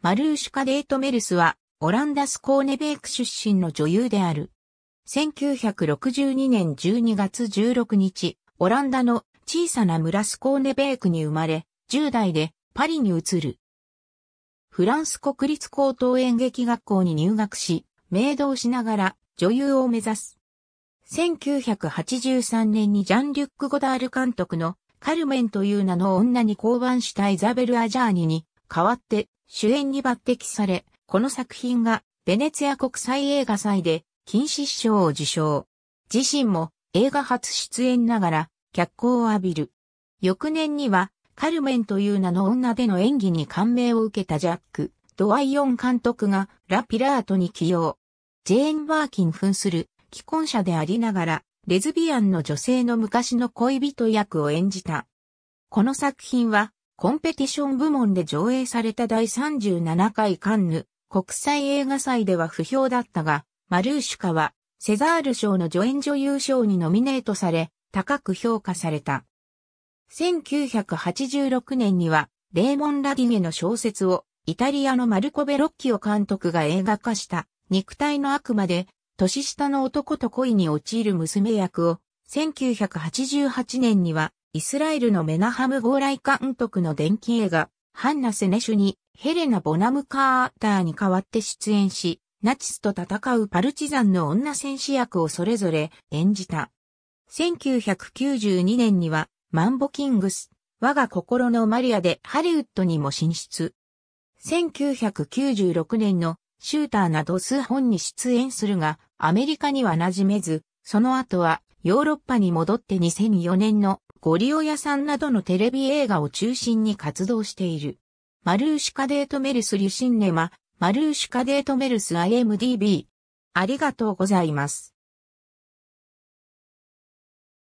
マルーシュカ・デートメルスは、オランダスコーネベーク出身の女優である。1962年12月16日、オランダの小さな村スコーネベークに生まれ、10代でパリに移る。フランス国立高等演劇学校に入学し、名導しながら女優を目指す。1983年にジャン・リュック・ゴダール監督のカルメンという名の女に降板したイザベル・アジャーニに代わって主演に抜擢され、この作品がベネツィア国際映画祭で金獅子賞を受賞。自身も映画初出演ながら脚光を浴びる。翌年にはカルメンという名の女での演技に感銘を受けたジャック、ドワイオン監督がラ・ピラートに起用。ジェーン・バーキン扮する既婚者でありながら、レズビアンの女性の昔の恋人役を演じた。この作品はコンペティション部門で上映された第37回カンヌ国際映画祭では不評だったが、マルーシュカはセザール賞の助演女優賞にノミネートされ、高く評価された。1986年には、レーモン・ラディゲの小説を、イタリアのマルコ・ベロッキオ監督が映画化した、肉体の悪魔で、年下の男と恋に陥る娘役を、1988年には、イスラエルのメナハム・ゴーライ監督の電気映画、ハンナ・セネシュに、ヘレナ・ボナム・カーターに代わって出演し、ナチスと戦うパルチザンの女戦士役をそれぞれ演じた。1992年には、マンボ・キングス、我が心のマリアでハリウッドにも進出。1996年のシューターなど数本に出演するが、アメリカには馴染めず、その後はヨーロッパに戻って2004年のゴリオ屋さんなどのテレビ映画を中心に活動している。マルーシュカデートメルスリュシンネマ、マルーシュカデートメルス IMDB。ありがとうございます。